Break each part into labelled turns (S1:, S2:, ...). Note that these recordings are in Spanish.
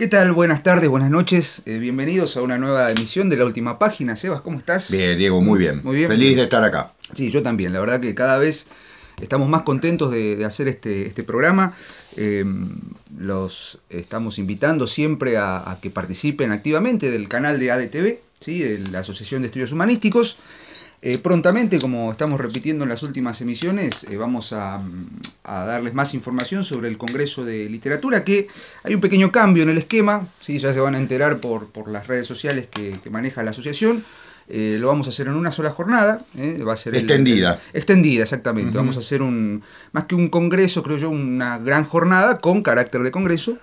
S1: ¿Qué tal? Buenas tardes, buenas noches. Eh, bienvenidos a una nueva emisión de La Última Página. Sebas, ¿cómo estás? Bien, Diego, muy bien. Muy bien. Feliz de estar acá. Sí, yo también. La verdad que cada vez estamos más contentos de, hacer este, este programa. Eh, los estamos invitando siempre a, que participen activamente del canal de ADTV, ¿sí? de la Asociación de Estudios Humanísticos. Eh, prontamente, como estamos repitiendo en las últimas emisiones, eh, vamos mm, a, darles más información sobre el Congreso de Literatura, que hay un pequeño cambio en el esquema, ¿sí? ya se van a enterar por, las redes sociales que, maneja la asociación. Eh, lo vamos a hacer en una sola jornada. va a ser extendida. extendida, exactamente. Vamos a hacer un, más que un congreso, creo yo, una gran jornada con carácter de congreso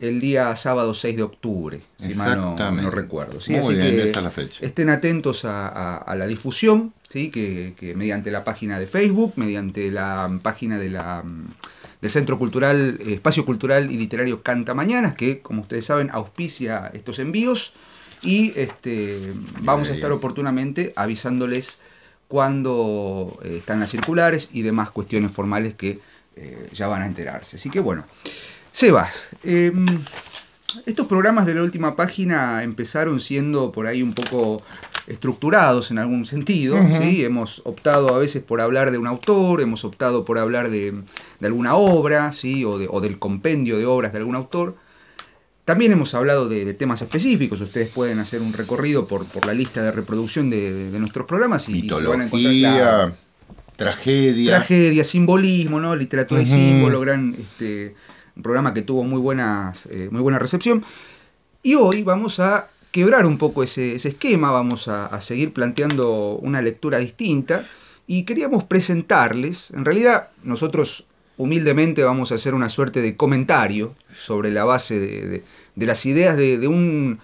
S1: el día sábado 6 de octubre, si mal no, recuerdo. Estén atentos a, la difusión, ¿sí? Que, mediante la página de Facebook, mediante la página de la, mm, del Centro Cultural, Espacio Cultural y Literario Canta Mañanas, que como ustedes saben auspicia estos envíos. Y este, vamos a estar oportunamente avisándoles cuando eh, están las circulares y demás cuestiones formales que eh, ya van a enterarse. Así que bueno. Sebas, em, estos programas de la última página empezaron siendo por ahí un poco estructurados en algún sentido. ¿sí? Hemos optado a veces por hablar de un autor, hemos optado por hablar de, alguna obra ¿sí? o, del compendio de obras de algún autor. También hemos hablado de, temas específicos. Ustedes pueden hacer un recorrido por, la lista de reproducción de, nuestros programas y, van a
S2: encontrar.
S1: tragedia. Tragedia, simbolismo, ¿no? Literatura y símbolo, gran este, un programa que tuvo muy, buenas, eh, muy buena recepción. Y hoy vamos a quebrar un poco ese, esquema, vamos a, seguir planteando una lectura distinta y queríamos presentarles, en realidad nosotros humildemente vamos a hacer una suerte de comentario sobre la base de, de, las ideas de un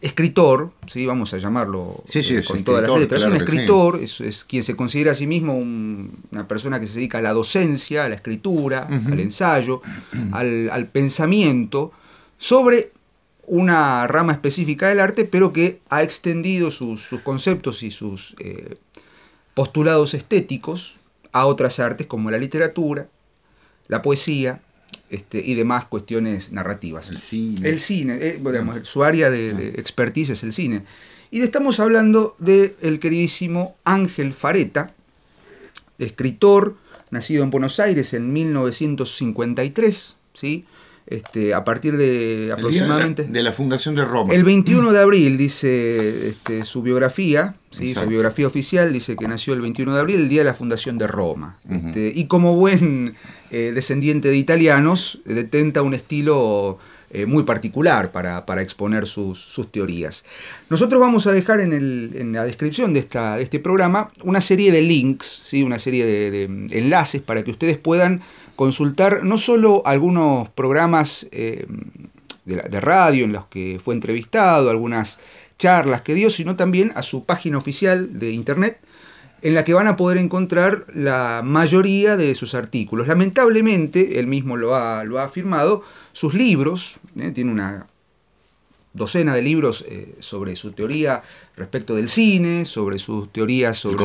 S1: escritor, vamos a llamarlo eh, con todas las letras, es un escritor, es, quien se considera a sí mismo una persona que se dedica a la docencia, a la escritura, al ensayo, al, pensamiento sobre una rama específica del arte, pero que ha extendido sus, conceptos y sus eh, postulados estéticos a otras artes como la literatura, la poesía, este, y demás cuestiones narrativas. El cine. El cine, eh, ah. su área de, ah. expertise es el cine. Y estamos hablando del queridísimo Ángel Fareta, escritor, nacido en Buenos Aires en 1953, ¿sí? Este, a partir de aproximadamente... De la, fundación de Roma. El 21 de abril, dice este, su biografía, su biografía oficial, dice que nació el 21 de abril, el día de la fundación de Roma. Este, y como buen eh, descendiente de italianos, detenta un estilo... Eh, muy particular para, exponer sus, teorías. Nosotros vamos a dejar en, la descripción de, este programa una serie de links, una serie de enlaces para que ustedes puedan consultar no solo algunos programas eh, de, radio en los que fue entrevistado, algunas charlas que dio, sino también a su página oficial de internet, en la que van a poder encontrar la mayoría de sus artículos. Lamentablemente, él mismo lo ha, lo ha afirmado, sus libros, eh, tiene una docena de libros eh, sobre su teoría respecto del cine, sobre sus teorías sobre el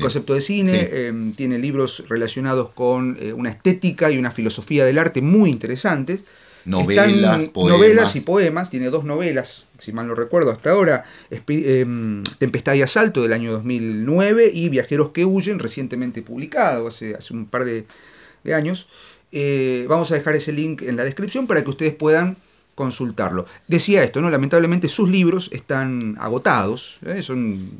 S1: concepto de cine. Eh, tiene libros relacionados con eh, una estética y una filosofía del arte muy interesantes. Novelas, poemas. Novelas y poemas. Tiene dos novelas, si mal no recuerdo hasta ahora, em, Tempestad y Asalto del año 2009 y Viajeros que huyen, recientemente publicado, hace, hace un par de años. vamos a dejar ese link en la descripción para que ustedes puedan consultarlo. Decía esto, ¿no? Lamentablemente sus libros están agotados, ¿eh? son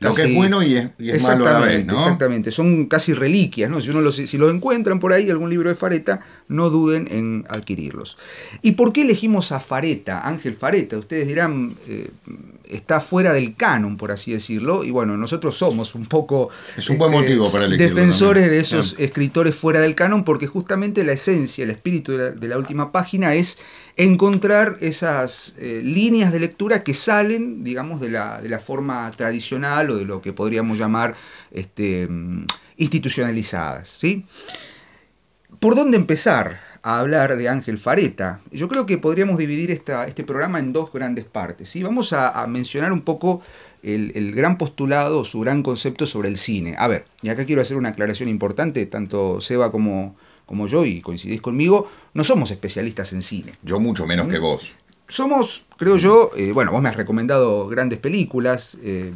S1: lo que es bueno y es, exactamente, malo Exactamente, son casi reliquias, ¿no? Si, uno los, si los encuentran por ahí, algún libro de Fareta, no duden en adquirirlos. ¿Y por qué elegimos a Fareta, Ángel Fareta? Ustedes dirán, eh, está fuera del canon, por así decirlo, y bueno, nosotros somos un poco... Es un buen este, motivo para Defensores de esos escritores fuera del canon, porque justamente la esencia, el espíritu de la última página es encontrar esas eh, líneas de lectura que salen, digamos, de la, forma tradicional o de lo que podríamos llamar este, mm, institucionalizadas. ¿sí? ¿Por dónde empezar a hablar de Ángel Fareta? Yo creo que podríamos dividir este programa en dos grandes partes. ¿sí? Vamos a, mencionar un poco el, el, gran postulado, su gran concepto sobre el cine. A ver, y acá quiero hacer una aclaración importante, tanto Seba como como yo y coincidís conmigo, no somos especialistas en cine. Yo mucho menos que ¿Mm? vos. Somos, creo yo, eh, bueno, vos me has recomendado grandes películas, eh,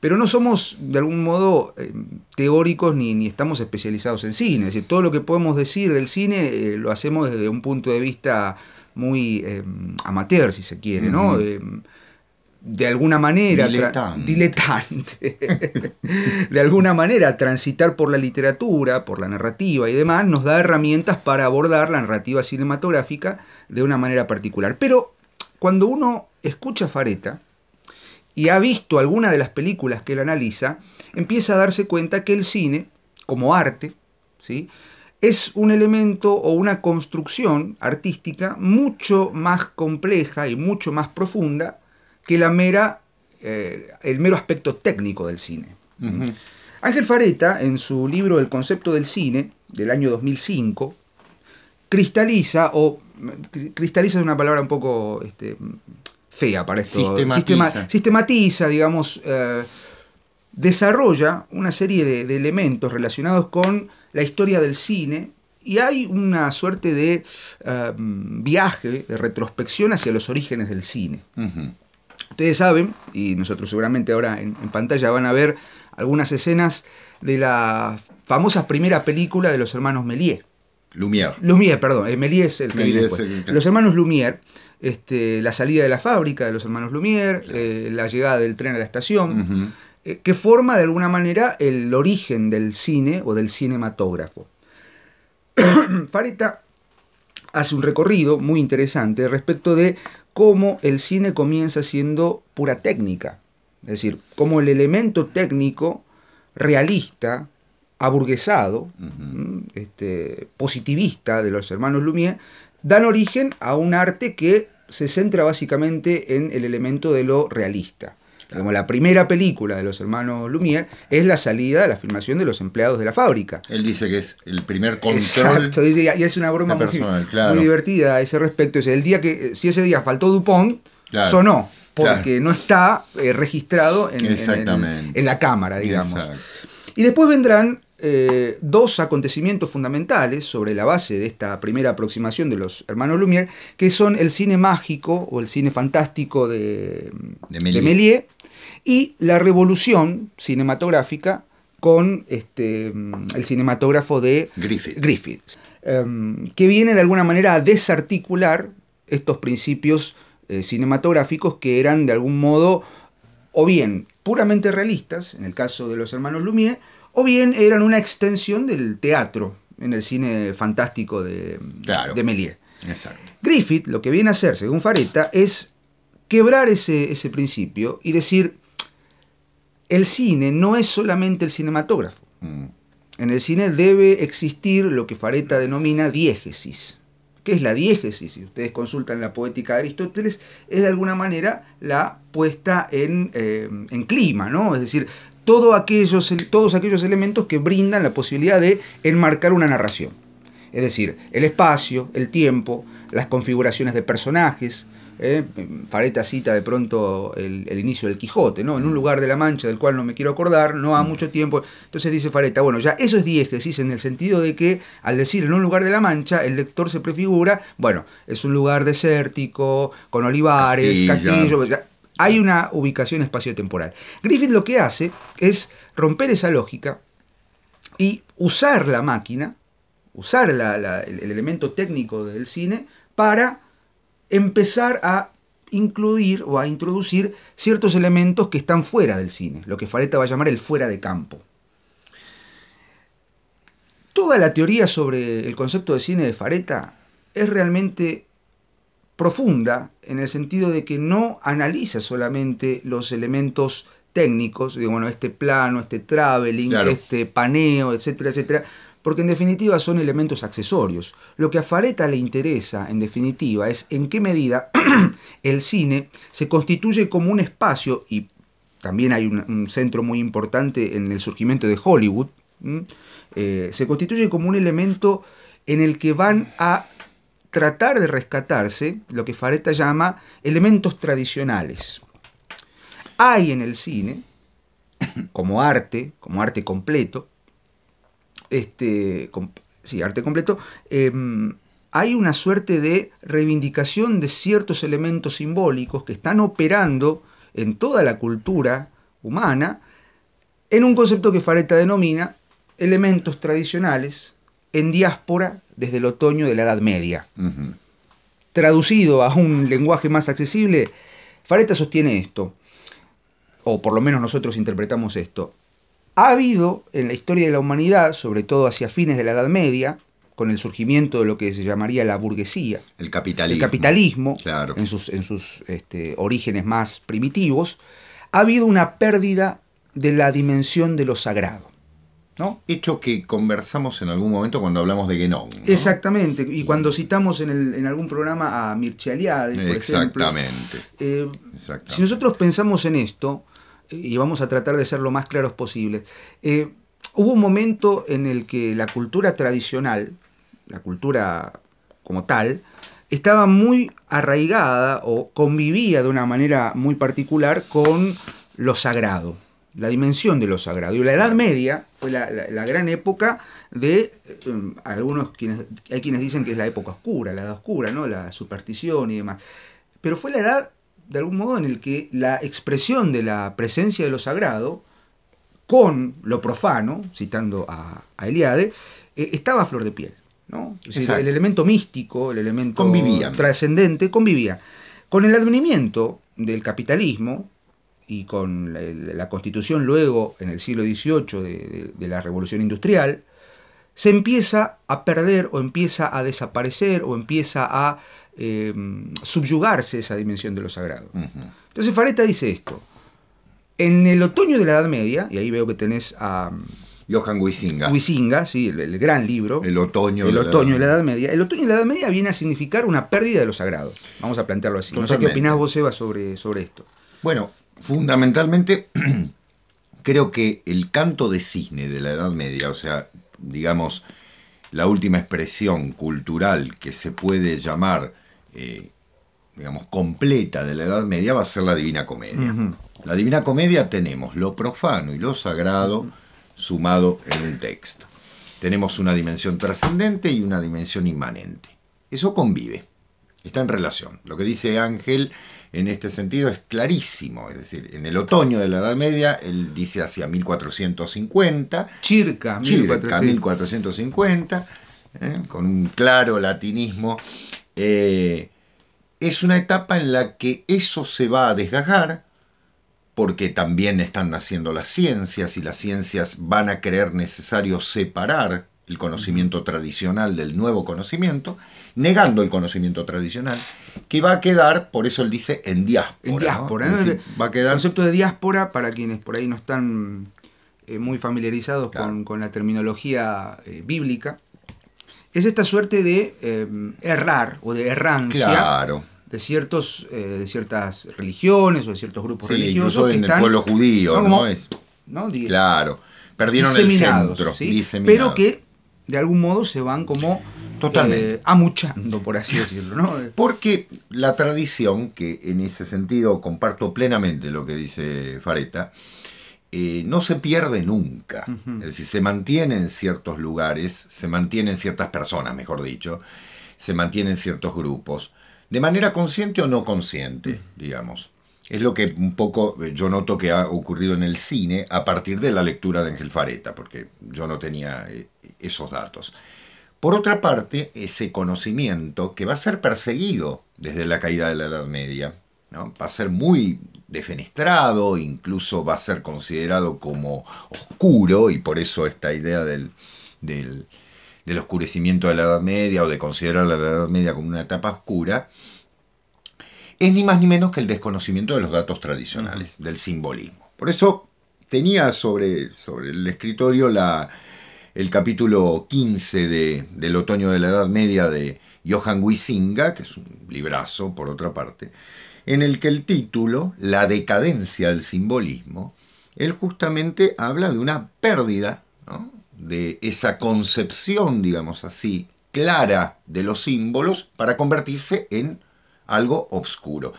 S1: pero no somos de algún modo eh, teóricos ni, ni, estamos especializados en cine. Es decir, todo lo que podemos decir del cine lo hacemos desde un punto de vista muy amateur, si se quiere, ¿no? de alguna manera, diletante, de alguna manera transitar por la literatura, por la narrativa y demás, nos da herramientas para abordar la narrativa cinematográfica de una manera particular. Pero cuando uno escucha Fareta y ha visto alguna de las películas que él analiza, empieza a darse cuenta que el cine, como arte, ¿sí? es un elemento o una construcción artística mucho más compleja y mucho más profunda que la mera, eh, el mero aspecto técnico del cine. Ángel Fareta, en su libro El concepto del cine, del año 2005, cristaliza, o cristaliza es una palabra un poco este, fea para esto, sistematiza, sistematiza digamos, eh, desarrolla una serie de, elementos relacionados con la historia del cine y hay una suerte de eh, viaje, de retrospección hacia los orígenes del cine. Ustedes saben, y nosotros seguramente ahora en, pantalla van a ver algunas escenas de la famosa primera película de los hermanos Méliès. Lumière. Lumière, perdón. Eh, Méliès es el que después. Los hermanos Lumière, este, la salida de la fábrica de los hermanos Lumière, eh, la llegada del tren a la estación, eh, que forma de alguna manera el origen del cine o del cinematógrafo. Farita hace un recorrido muy interesante respecto de cómo el cine comienza siendo pura técnica, es decir, como el elemento técnico realista, aburguesado, este, positivista de los hermanos Lumière, dan origen a un arte que se centra básicamente en el elemento de lo realista como la primera película de los hermanos Lumière es la salida, la filmación de los empleados de la fábrica.
S2: Él dice que es el primer control. Exacto,
S1: y es una broma personal, muy, divertida a ese respecto. el día que, si ese día faltó Dupont, sonó porque no está eh, registrado en, la cámara, digamos. Y después vendrán eh, dos acontecimientos fundamentales sobre la base de esta primera aproximación de los hermanos Lumière, que son el cine mágico o el cine fantástico de, de Méliès y la revolución cinematográfica con este, el cinematógrafo de Griffith, em, que viene de alguna manera a desarticular estos principios eh, cinematográficos que eran de algún modo o bien puramente realistas, en el caso de los hermanos Lumière, o bien eran una extensión del teatro en el cine fantástico de, de Méliès. Griffith lo que viene a hacer, según Faretta, es quebrar ese, ese principio y decir, el cine no es solamente el cinematógrafo. Mm. En el cine debe existir lo que Fareta denomina diégesis. ¿Qué es la diégesis? Si ustedes consultan la poética de Aristóteles, es de alguna manera la puesta en, eh, en clima, ¿no? Es decir, todo aquellos, todos aquellos elementos que brindan la posibilidad de enmarcar una narración. Es decir, el espacio, el tiempo, las configuraciones de personajes, ¿eh? Fareta cita de pronto el, inicio del Quijote, ¿no? En un lugar de la Mancha del cual no me quiero acordar, no ha mm. mucho tiempo. Entonces dice Fareta, bueno, ya eso es diégesis en el sentido de que al decir en un lugar de la Mancha, el lector se prefigura, bueno, es un lugar desértico, con olivares, castillo. Pues hay una ubicación espacio-temporal. Griffith lo que hace es romper esa lógica y usar la máquina, usar el elemento técnico del cine para empezar a incluir o a introducir ciertos elementos que están fuera del cine, lo que Fareta va a llamar el fuera de campo. Toda la teoría sobre el concepto de cine de Fareta es realmente profunda en el sentido de que no analiza solamente los elementos técnicos, de, bueno, este plano, este traveling, este paneo, etcétera, etcétera, porque en definitiva son elementos accesorios. Lo que a Fareta le interesa, en definitiva, es en qué medida el cine se constituye como un espacio, y también hay un, centro muy importante en el surgimiento de Hollywood, eh, se constituye como un elemento en el que van a tratar de rescatarse lo que Fareta llama elementos tradicionales. Hay en el cine, como arte, como arte completo, este, sí, arte completo, em, hay una suerte de reivindicación de ciertos elementos simbólicos que están operando en toda la cultura humana en un concepto que Fareta denomina elementos tradicionales en diáspora desde el otoño de la Edad Media. Traducido a un lenguaje más accesible, Fareta sostiene esto, o por lo menos nosotros interpretamos esto. Ha habido en la historia de la humanidad, sobre todo hacia fines de la Edad Media, con el surgimiento de lo que se llamaría la burguesía, el capitalismo, en sus, este, orígenes más primitivos, ha habido una pérdida de la dimensión de lo sagrado. Hecho que conversamos en algún momento cuando hablamos de Genón. Exactamente, y cuando mm. citamos en, algún programa a Mircea Eliade, por Ejemplo, Exactamente. Eh, si nosotros pensamos en esto, y vamos a tratar de ser lo más claros posible. Eh, hubo un momento en el que la cultura tradicional, la cultura como tal, estaba muy arraigada o convivía de una manera muy particular con lo sagrado, la dimensión de lo sagrado. Y la Edad Media fue la, gran época de eh, algunos quienes, hay quienes dicen que es la época oscura, la edad oscura, ¿no? La superstición y demás. Pero fue la edad de algún modo en el que la expresión de la presencia de lo sagrado con lo profano, citando a, Eliade, eh, estaba a flor de piel. ¿no? el elemento místico, el elemento trascendente, convivía. Con el advenimiento del capitalismo y con la, constitución luego, en el siglo XVIII, de la revolución industrial, se empieza a perder o empieza a desaparecer o empieza a em, subyugarse esa dimensión de lo sagrado. Entonces Fareta dice esto. En el otoño de la Edad Media, y ahí veo que tenés a... Um, Johan Huizinga. Huizinga, sí, el, gran libro. El otoño. El otoño de la Edad Media. El otoño de la Edad Media viene a significar una pérdida de lo sagrado. Vamos a plantearlo así. No sé qué opinás vos, Eva, sobre, sobre esto.
S2: Bueno, fundamentalmente creo que el canto de cisne de la Edad Media, o sea, digamos, la última expresión cultural que se puede llamar, eh, digamos, completa de la Edad Media va a ser la Divina Comedia. La Divina Comedia tenemos lo profano y lo sagrado sumado en un texto. Tenemos una dimensión trascendente y una dimensión inmanente. Eso convive. Está en relación. Lo que dice Ángel en este sentido es clarísimo. Es decir, en el otoño de la Edad Media, él dice hacia 1450. Circa, 1450, con un claro latinismo. Eh, es una etapa en la que eso se va a desgajar porque también están naciendo las ciencias y las ciencias van a creer necesario separar el conocimiento tradicional del nuevo conocimiento, negando el conocimiento tradicional, que va a quedar, por eso él dice, en diáspora. En diáspora,
S1: va a quedar... El concepto de diáspora, para quienes por ahí no están eh, muy familiarizados con, la terminología eh, bíblica, es esta suerte de eh, errar o de errancia. de ciertos de ciertas religiones o de ciertos grupos religiosos incluso en el pueblo judío no, Es, claro perdieron el centro pero que de algún modo se van como Totalmente. Eh, amuchando, por así decirlo.
S2: Porque la tradición, que en ese sentido comparto plenamente lo que dice Fareta, eh, no se pierde nunca. Es decir, se mantienen ciertos lugares, se mantienen ciertas personas, mejor dicho, se mantienen ciertos grupos, de manera consciente o no consciente, digamos. Es lo que un poco eh, yo noto que ha ocurrido en el cine a partir de la lectura de Ángel Fareta, porque yo no tenía eh, esos datos. Por otra parte, ese conocimiento que va a ser perseguido desde la caída de la Edad Media, va a ser muy defenestrado, incluso va a ser considerado como oscuro, y por eso esta idea del, del oscurecimiento de la Edad Media o de considerar la Edad Media como una etapa oscura, es ni más ni menos que el desconocimiento de los datos tradicionales, del simbolismo. Por eso tenía sobre, sobre el escritorio la, el capítulo 15 del otoño de la Edad Media de Johan Huizinga, que es un librazo por otra parte, en el que el título, La decadencia del simbolismo, él justamente habla de una pérdida de esa concepción, digamos así, clara de los símbolos para convertirse en algo oscuro.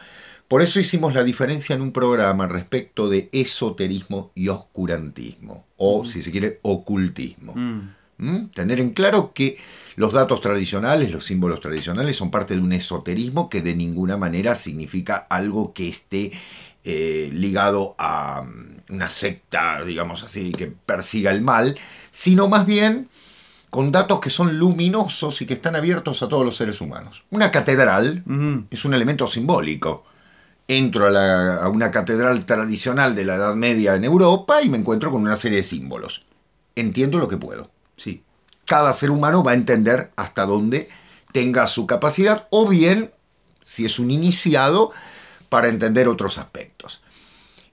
S2: Por eso hicimos la diferencia en un programa respecto de esoterismo y oscurantismo, o mm. si se quiere, ocultismo. Mm. ¿Mm? Tener en claro que los datos tradicionales, los símbolos tradicionales son parte de un esoterismo que de ninguna manera significa algo que esté eh, ligado a una secta, digamos así, que persiga el mal, sino más bien con datos que son luminosos y que están abiertos a todos los seres humanos. Una catedral es un elemento simbólico. Entro a, a, una catedral tradicional de la Edad Media en Europa y me encuentro con una serie de símbolos. Entiendo lo que puedo. Sí. Cada ser humano va a entender hasta dónde tenga su capacidad o bien, si es un iniciado, para entender otros aspectos.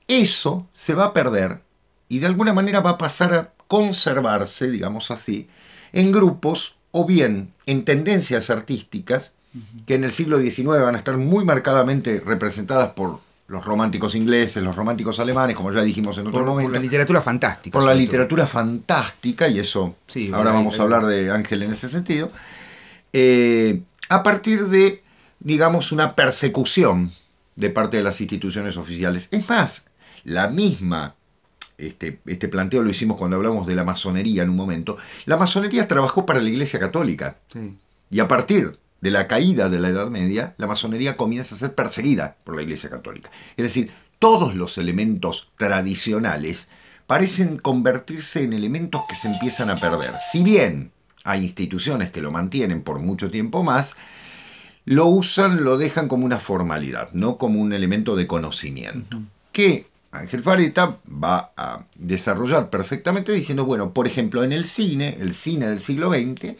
S2: Eso se va a perder y de alguna manera va a pasar a conservarse, digamos así, en grupos o bien en tendencias artísticas que en el siglo XIX van a estar muy marcadamente representadas por los románticos ingleses, los románticos alemanes, como ya dijimos en otro momento. Por la
S1: literatura fantástica. Por la literatura
S2: fantástica, y eso ahora vamos a hablar de Ángel en ese sentido, eh, a partir de, digamos, una persecución de parte de las instituciones oficiales. Es más, la misma este, este, planteo lo hicimos cuando hablamos de la masonería en un momento, la masonería trabajó para la Iglesia Católica. Y a partir de la caída de la Edad Media, la masonería comienza a ser perseguida por la Iglesia Católica. Es decir, todos los elementos tradicionales parecen convertirse en elementos que se empiezan a perder. Si bien hay instituciones que lo mantienen por mucho tiempo más, lo usan, lo dejan como una formalidad, no como un elemento de conocimiento. Ángel Farita va a desarrollar perfectamente diciendo, bueno, por ejemplo, en el cine, el cine del siglo XX,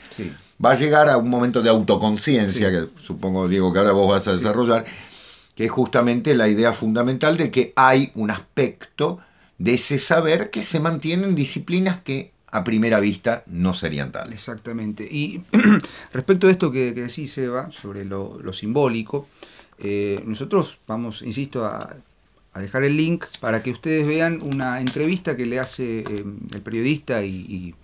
S2: va a llegar a un momento de autoconciencia, que supongo, Diego, que ahora vos vas a desarrollar, que es justamente la idea fundamental de que hay un aspecto de ese saber que se mantienen disciplinas
S1: que a primera vista no serían tales. Exactamente. Y respecto a esto que, que decís, Eva, sobre lo, simbólico, eh, nosotros vamos, insisto, a a dejar el link para que ustedes vean una entrevista que le hace eh, el periodista y,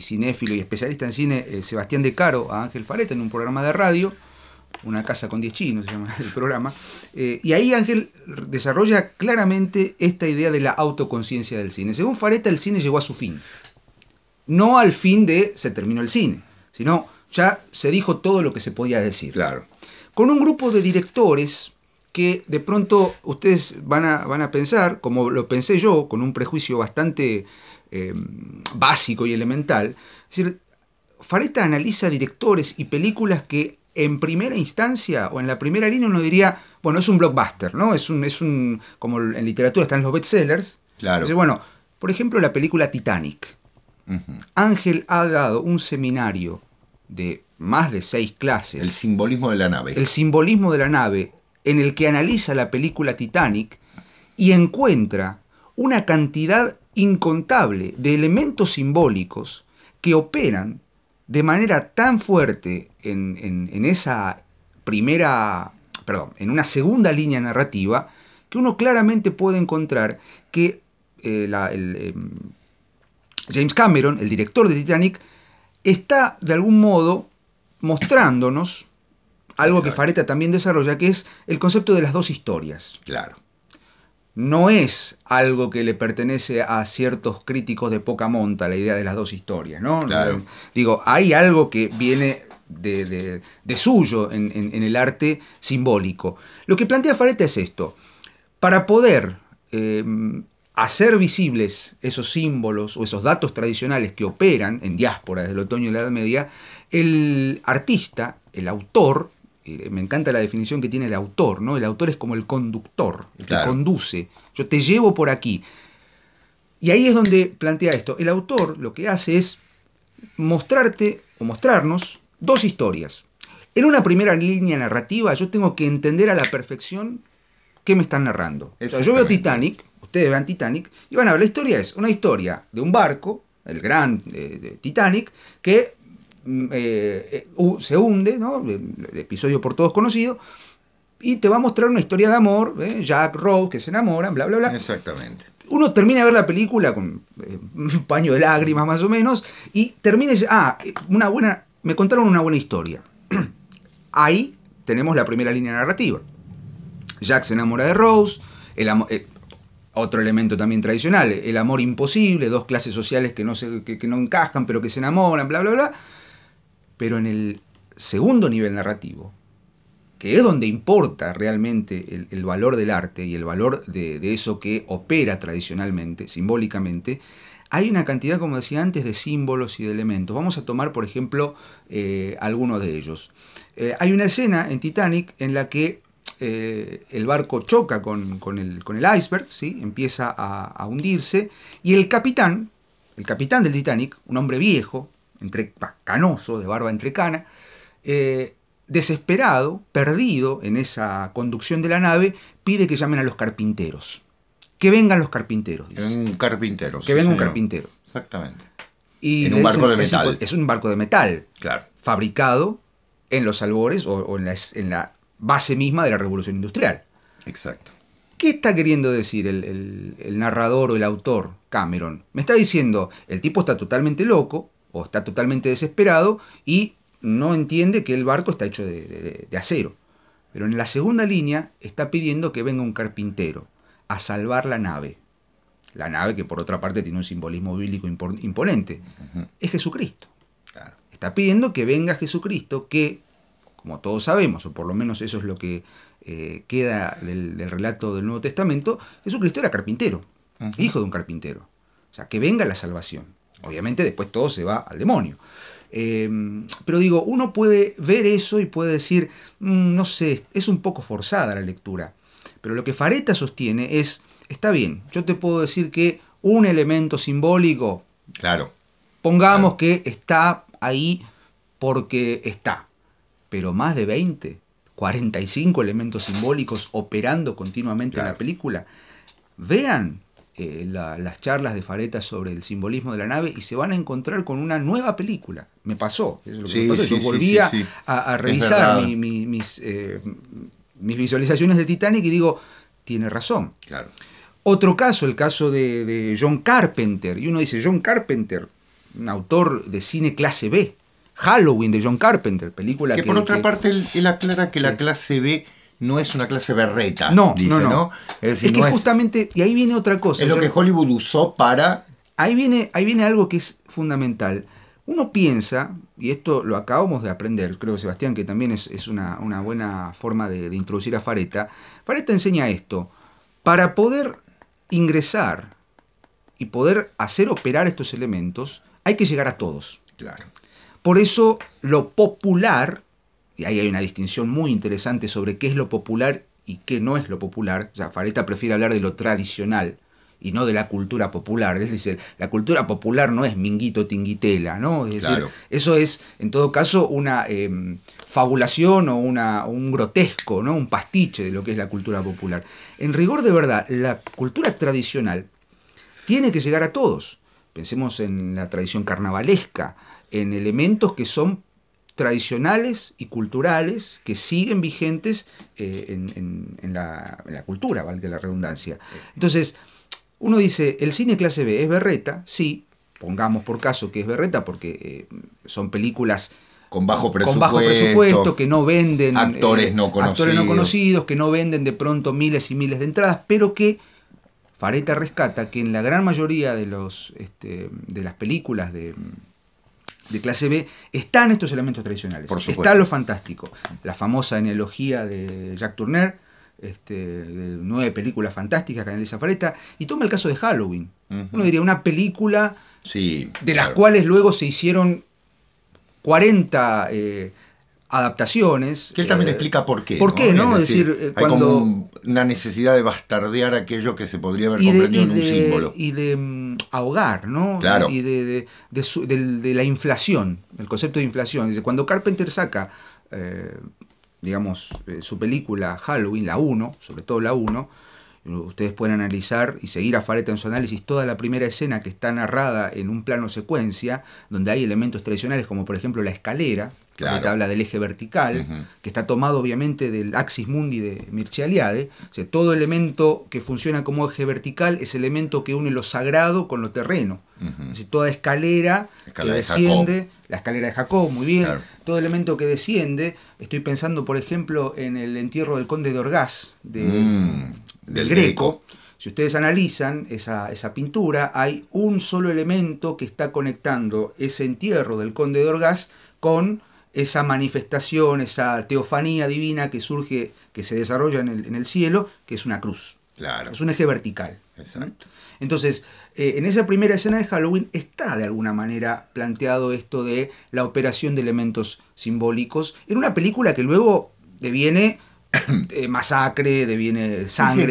S1: cinéfilo y especialista en cine eh, Sebastián De Caro a Ángel Fareta en un programa de radio, Una casa con 10 chinos se llama el programa, eh, y ahí Ángel desarrolla claramente esta idea de la autoconciencia del cine. Según Fareta, el cine llegó a su fin. No al fin de se terminó el cine, sino ya se dijo todo lo que se podía decir. Claro. Con un grupo de directores que de pronto ustedes van a, van a pensar, como lo pensé yo, con un prejuicio bastante em, básico y elemental, es decir, Fareta analiza directores y películas que en primera instancia o en la primera línea uno diría, bueno, es un blockbuster, ¿no? Es un, un como en literatura están los bestsellers. Claro. bueno, por ejemplo, la película Titanic. Ángel ha dado un seminario de más de seis clases. El simbolismo de la nave. El simbolismo de la nave en el que analiza la película Titanic y encuentra una cantidad incontable de elementos simbólicos que operan de manera tan fuerte en, esa primera, perdón, en una segunda línea narrativa, que uno claramente puede encontrar que eh, em, James Cameron, el director de Titanic, está de algún modo mostrándonos algo que Fareta también desarrolla, que es el concepto de las dos historias. Claro. No es algo que le pertenece a ciertos críticos de poca monta la idea de las dos historias, ¿no? Digo, hay algo que viene de, suyo en, el arte simbólico. Lo que plantea Fareta es esto. Para poder em, hacer visibles esos símbolos o esos datos tradicionales que operan en diáspora desde el otoño de la Edad Media, el artista, el autor, me encanta la definición que tiene el autor, ¿no? El autor es como el conductor, el que conduce. Yo te llevo por aquí. Y ahí es donde plantea esto. El autor lo que hace es mostrarte o mostrarnos dos historias. En una primera línea narrativa yo tengo que entender a la perfección qué me están narrando. yo veo Titanic, ustedes vean Titanic, y van a ver, la historia es una historia de un barco, el gran eh, Titanic, que Mm, eh, eh, se hunde, episodio por todos conocido. Y te va a mostrar una historia de amor, ¿eh? Jack Rose, que se enamoran, bla, bla, bla. Exactamente. Uno termina de ver la película con un paño de lágrimas más o menos, y termina y dice, ah, una buena, me contaron una buena historia. Ahí tenemos la primera línea narrativa. Jack se enamora de Rose, el, otro elemento también tradicional, el amor imposible, dos clases sociales que no, se, que no encajan pero que se enamoran, bla, bla, bla. Pero en el segundo nivel narrativo, que es donde importa realmente el, valor del arte y el valor de, eso que opera tradicionalmente, simbólicamente, hay una cantidad, como decía antes, de símbolos y de elementos. Vamos a tomar, por ejemplo, eh, algunos de ellos. Eh, hay una escena en Titanic en la que eh, el barco choca con, el, iceberg, ¿sí? empieza a, hundirse, y el capitán, el capitán del Titanic, un hombre viejo, entre, canoso, de barba entrecana, eh, desesperado, perdido en esa conducción de la nave, pide que llamen a los carpinteros. Que vengan los carpinteros. Dice. un carpintero. Que venga un carpintero. Exactamente. Y en un barco de metal. Es, un barco de metal. Claro. Fabricado en los albores o, en, la, base misma de la revolución industrial. Exacto. ¿Qué está queriendo decir el narrador o el autor Cameron? Me está diciendo, el tipo está totalmente loco, o está totalmente desesperado y no entiende que el barco está hecho de, acero. Pero en la segunda línea está pidiendo que venga un carpintero a salvar la nave. La nave que por otra parte tiene un simbolismo bíblico imponente. Es Jesucristo. Está pidiendo que venga Jesucristo que, como todos sabemos, o por lo menos eso es lo que eh, queda del, relato del Nuevo Testamento, Jesucristo era carpintero, hijo de un carpintero. O sea, que venga la salvación. Obviamente después todo se va al demonio. Eh, pero digo, uno puede ver eso y puede decir, mm, no sé, es un poco forzada la lectura. Pero lo que Fareta sostiene es, está bien, yo te puedo decir que un elemento simbólico, claro, pongamos que está ahí porque está, pero más de 20, 45 elementos simbólicos operando continuamente en la película. Vean eh, las charlas de Fareta sobre el simbolismo de la nave y se van a encontrar con una nueva película. Me pasó, Yo volvía a, revisar eh, mis, visualizaciones de Titanic y digo, tiene razón. Otro caso, el caso de, John Carpenter. Y uno dice, John Carpenter, un autor de cine clase B. Halloween de John Carpenter, película que... que por otra parte él aclara que
S2: la clase B no es una clase
S1: berreta. No, dice, no, no. Es, que justamente, y ahí viene otra cosa. Es lo que Hollywood usó para... Ahí viene, ahí viene algo que es fundamental. Uno piensa, y esto lo acabamos de aprender, creo Sebastián, que también es, una, buena forma de, de, introducir a Fareta. Fareta enseña esto. Para poder ingresar y poder hacer operar estos elementos, hay que llegar a todos. Claro. Por eso lo popular y ahí hay una distinción muy interesante sobre qué es lo popular y qué no es lo popular. O prefiere hablar de lo tradicional y no de la cultura popular. Es decir, la cultura popular no es minguito tinguitela, ¿no? Es eso es, en todo caso, una em, fabulación o una, un grotesco, ¿no? Un pastiche de lo que es la cultura popular. En rigor de verdad, la cultura tradicional tiene que llegar a todos. Pensemos en la tradición carnavalesca, en elementos que son tradicionales y culturales que siguen vigentes eh, en, la, cultura, valga la redundancia. Entonces, uno dice, el cine clase B es berreta, sí, pongamos por caso que es berreta porque eh, son películas con bajo presupuesto, que no venden actores eh, no, conocidos. no conocidos, que no venden de pronto miles y miles de entradas, pero que Fareta rescata que en la gran mayoría de, los, este, de las películas de de clase B, están estos elementos tradicionales. está lo fantástico. La famosa genealogía de Jack Turner, este, nueve películas fantásticas que analiza Fareta, y toma el caso de Halloween. Uno diría una película sí, de las cuales luego se hicieron 40 eh, adaptaciones. Que él también eh, explica por qué. ¿Por qué, no? decir, eh, hay como
S2: una necesidad de bastardear aquello que se podría haber comprendido en un símbolo.
S1: Y de mm, ahogar, ¿no? Y de, la inflación, el concepto de inflación. Cuando Carpenter saca, eh, digamos, eh, su película Halloween, la 1, sobre todo la 1, ustedes pueden analizar y seguir a Fareta en su análisis toda la primera escena que está narrada en un plano secuencia, donde hay elementos tradicionales como por ejemplo la escalera, Claro. La del eje vertical, que está tomado obviamente del axis mundi de Mircea Eliade. todo elemento que funciona como eje vertical es elemento que une lo sagrado con lo terreno. toda escalera, que desciende, la escalera de Jacob, muy bien, todo elemento que desciende, estoy pensando por ejemplo en el entierro del conde de Orgaz, de, mm, del, greco. Si ustedes analizan esa, esa, pintura, hay un solo elemento que está conectando ese entierro del conde de Orgaz con esa manifestación, esa teofanía divina que surge, que se desarrolla en el, cielo, que es una cruz. Claro. Es un eje vertical. Entonces, eh, en esa primera escena de Halloween está de alguna manera planteado esto de la operación de elementos simbólicos en una película que luego deviene eh, masacre, deviene sangre.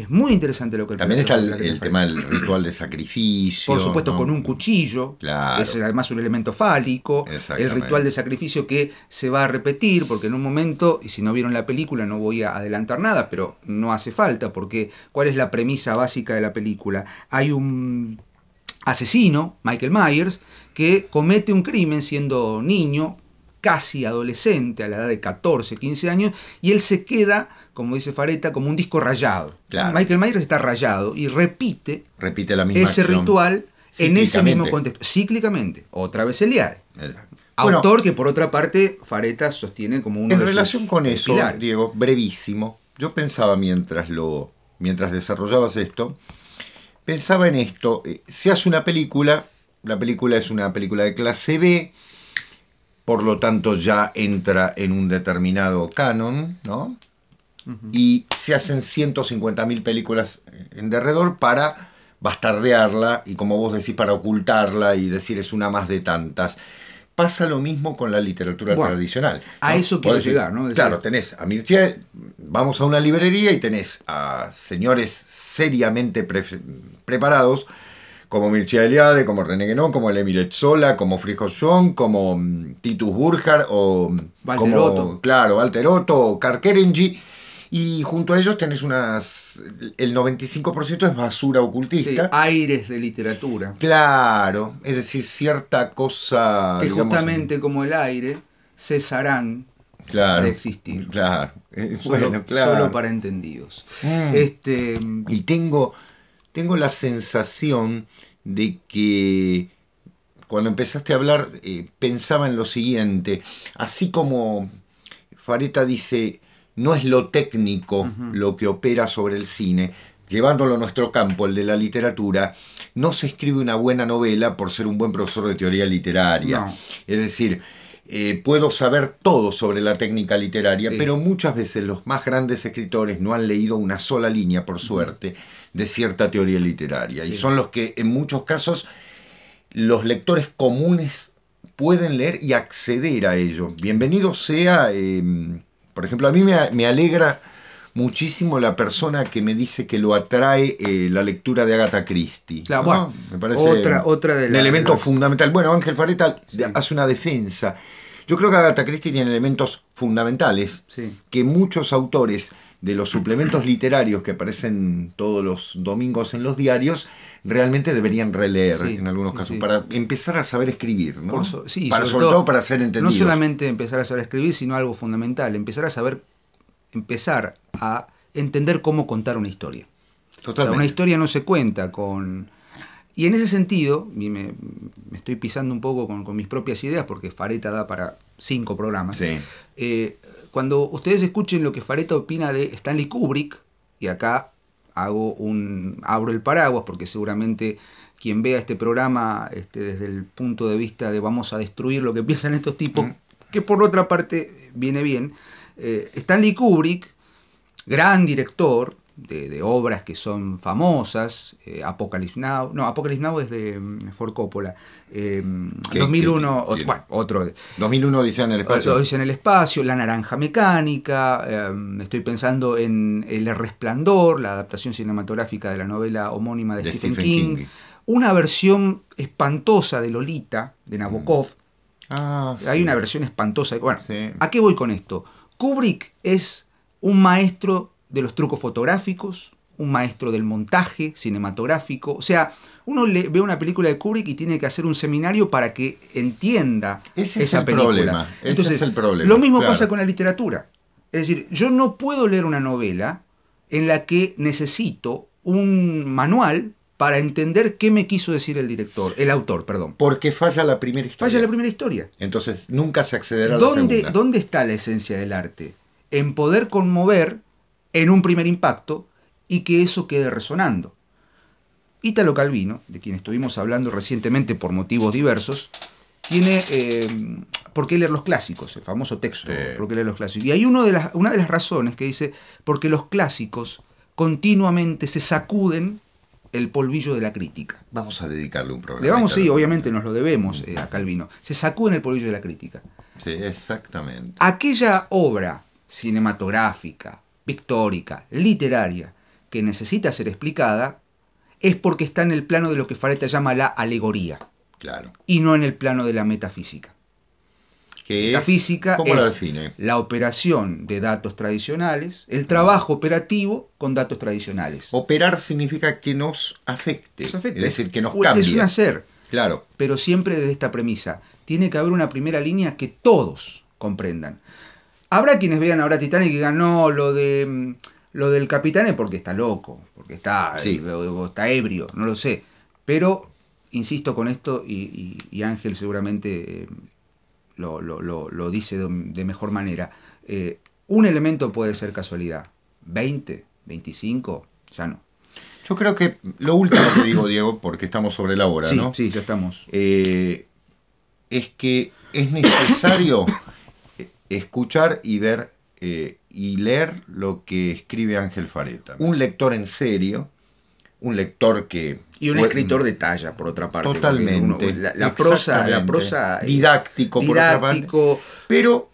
S1: Es muy interesante lo que... También está el,
S2: tema del ritual de sacrificio. Por supuesto, con un
S1: cuchillo. Claro. Es además un elemento fálico. El ritual de sacrificio que se va a repetir, porque en un momento, y si no vieron la película no voy a adelantar nada, pero no hace falta, porque ¿cuál es la premisa básica de la película? Hay un asesino, Michael Myers, que comete un crimen siendo niño, casi adolescente, a la edad de 14, 15 años, y él se queda, como dice Fareta, como un disco rayado. Michael Myers está rayado y repite,
S2: ese ritual
S1: en ese mismo contexto, cíclicamente, otra vez el El... Autor que por otra parte Fareta sostiene como uno en relación con eso,
S2: Diego, brevísimo, yo pensaba mientras lo mientras desarrollabas esto, pensaba en esto, eh, se hace una película, la película es una película de clase B, por lo tanto ya entra en un determinado canon, ¿no? Y se hacen 150.000 películas en derredor para bastardearla y como vos decís, para ocultarla y decir es una más de tantas. Pasa lo mismo con la literatura tradicional. A eso quiero llegar, ¿no? Claro, tenés a Mircea, vamos a una librería y tenés a señores seriamente preparados como Mircea Eliade, como René Guénon, como el Emile Sola, como Frijosón, como mm, Titus Burjar o mm, Otto. claro, Valterotto o Y junto a ellos tenés unas. El 95% es basura
S1: ocultista. Sí, aires de literatura.
S2: Claro,
S1: es decir, cierta cosa. Que justamente como el aire, cesarán de
S2: existir. Claro, bueno, claro. Solo para
S1: entendidos. Mm.
S2: Este, y tengo tengo la sensación de que cuando empezaste a hablar eh, pensaba en lo siguiente, así como Fareta dice, no es lo técnico lo que opera sobre el cine, llevándolo a nuestro campo, el de la literatura, no se escribe una buena novela por ser un buen profesor de teoría literaria. Es decir, eh, puedo saber todo sobre la técnica literaria, pero muchas veces los más grandes escritores no han leído una sola línea, por suerte, de cierta teoría literaria. Y son los que en muchos casos los lectores comunes pueden leer y acceder a ello. Bienvenido sea, eh, por ejemplo, a mí me alegra muchísimo la persona que me dice que lo atrae eh, la lectura de Agatha Christie. Claro, bueno, parece otra, otra de elemento fundamental. Bueno, Ángel Fareta hace una defensa. Yo creo que Agatha Christie tiene elementos fundamentales que muchos autores de los suplementos literarios que aparecen todos los domingos en los diarios realmente deberían releer en algunos casos para empezar a saber escribir, ¿no? sí, para sobre, todo, para ser entendido. No solamente
S1: empezar a saber escribir, sino algo fundamental, empezar a saber empezar a entender cómo contar una historia. Totalmente. una historia no se cuenta con... Y en ese sentido, me, estoy pisando un poco con, mis propias ideas, porque Fareta da para cinco programas. Eh, cuando ustedes escuchen lo que Fareta opina de Stanley Kubrick, y acá hago un abro el paraguas, porque seguramente quien vea este programa este, desde el punto de vista de vamos a destruir lo que piensan estos tipos, mm. que por otra parte viene bien eh, Stanley Kubrick, gran director de, obras que son famosas, eh, Apocalypse Now, no, Apocalypse Now es de mm, Ford Coppola, 2001,
S2: eh, otro. 2001 dice en el espacio. Dice en
S1: el espacio, La Naranja Mecánica, estoy pensando en El Resplandor, la adaptación cinematográfica de la novela homónima de, Stephen, King. una versión espantosa de Lolita, de Nabokov. Mm. Ah, Hay una versión espantosa. Bueno, ¿a qué voy con esto? Kubrick es un maestro de los trucos fotográficos, un maestro del montaje cinematográfico. O sea, uno ve una película de Kubrick y tiene que hacer un seminario para que entienda Ese esa es el película. Problema. Ese es el problema. Lo mismo pasa con la literatura. Es decir, yo no puedo leer una novela en la que necesito un manual para entender qué me quiso decir el director, el autor, perdón. Porque falla la primera historia. Falla la primera historia. Entonces nunca se accederá a la segunda. ¿Dónde está la esencia del arte? En poder conmover en un primer impacto y que eso quede resonando. Ítalo Calvino, de quien estuvimos hablando recientemente por motivos diversos, tiene eh, por qué leer los clásicos, el famoso texto, por qué leer los clásicos. Y hay uno de las, una de las razones que dice, porque los clásicos continuamente se sacuden el polvillo de la crítica. Vamos a dedicarle un programa. Le vamos, ir, obviamente nos lo debemos eh, a Calvino. Se sacó en el polvillo de la crítica.
S2: Sí, exactamente.
S1: Aquella obra cinematográfica, pictórica, literaria, que necesita ser explicada, es porque está en el plano de lo que Faretta llama la alegoría. Claro. Y no en el plano de la metafísica. La física es la operación de datos tradicionales, el trabajo operativo con datos tradicionales. Operar significa que nos afecte, es decir, que nos cambie. Es un hacer. Claro. Pero siempre desde esta premisa, tiene que haber una primera línea que todos comprendan. Habrá quienes vean ahora Titanic y digan, no, lo de mm, lo del capitán es porque está loco, porque está, eh, está ebrio, no lo sé. Pero, insisto con esto, y, Ángel seguramente eh, lo, dice de, mejor manera, eh, un elemento puede ser casualidad, 20, 25, ya no. Yo creo que lo último que digo, Diego, porque estamos sobre la hora, ¿no? Sí, ya
S2: estamos. Eh, es que es necesario escuchar y ver eh, y leer lo que escribe Ángel Fareta. Un lector en serio, un lector que y un escritor de talla, por otra parte. Totalmente. la, prosa, la prosa. Didáctico, por otra parte. Pero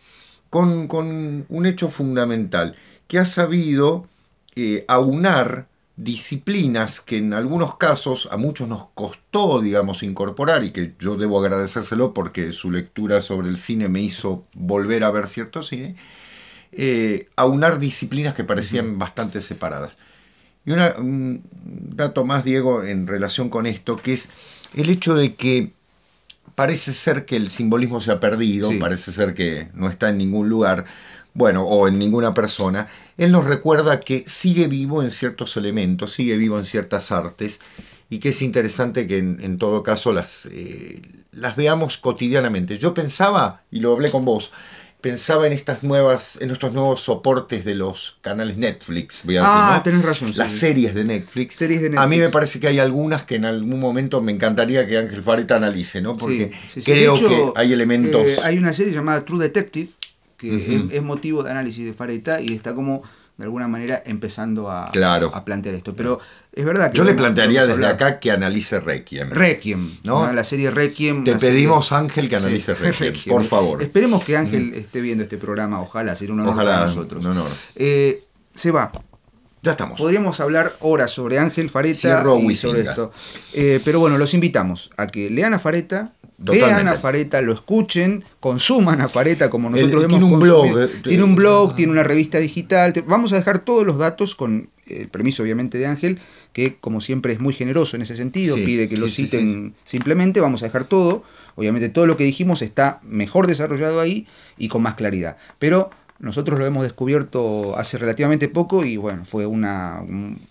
S2: con, un hecho fundamental, que ha sabido eh, aunar disciplinas que en algunos casos a muchos nos costó, digamos, incorporar y que yo debo agradecérselo porque su lectura sobre el cine me hizo volver a ver cierto cine, eh, aunar disciplinas que parecían bastante separadas. Y un dato más, Diego, en relación con esto, que es el hecho de que parece ser que el simbolismo se ha perdido, parece ser que no está en ningún lugar, bueno, o en ninguna persona. Él nos recuerda que sigue vivo en ciertos elementos, sigue vivo en ciertas artes, y que es interesante que en, todo caso las, eh, las veamos cotidianamente. Yo pensaba, y lo hablé con vos, pensaba en estas nuevas, en estos nuevos soportes de los canales Netflix. Voy a decir, ah, tenés razón. Las series, de Netflix. A mí me parece que hay algunas que en algún momento me encantaría que Ángel Fareta analice, ¿no? Porque creo que hay elementos. Eh,
S1: hay una serie llamada True Detective que es, es, motivo de análisis de Fareta y está como de alguna manera empezando a, a plantear esto. Pero es verdad que... Yo le plantearía desde acá
S2: que analice Requiem. Requiem, ¿no? La
S1: serie Requiem. Te pedimos, Ángel, que analice Requiem, por favor. Esperemos que Ángel mm. esté viendo este programa, ojalá, será un honor ojalá, para nosotros. Eh, se va, Podríamos hablar horas sobre Ángel Fareta y sobre esto. Eh, pero bueno, los invitamos a que lean a Fareta, vean a Fareta, lo escuchen, consuman a Fareta como nosotros vemos. Eh, hemos tiene un blog. Eh, tiene un blog, ah. tiene una revista digital. vamos a dejar todos los datos con el permiso, obviamente, de Ángel, que como siempre es muy generoso en ese sentido, pide que lo citen simplemente. Vamos a dejar todo. Obviamente, todo lo que dijimos está mejor desarrollado ahí y con más claridad. Pero nosotros lo hemos descubierto hace relativamente poco y bueno, fue una,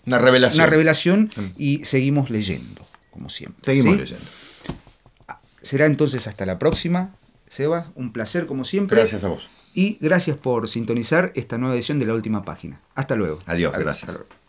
S1: una revelación. Una revelación mm. y seguimos leyendo, como siempre. Seguimos leyendo. Ah, será entonces hasta la próxima, Sebas. Un placer, como siempre. Gracias a vos. Y gracias por sintonizar esta nueva edición de La Última Página. Hasta luego. Adiós, gracias.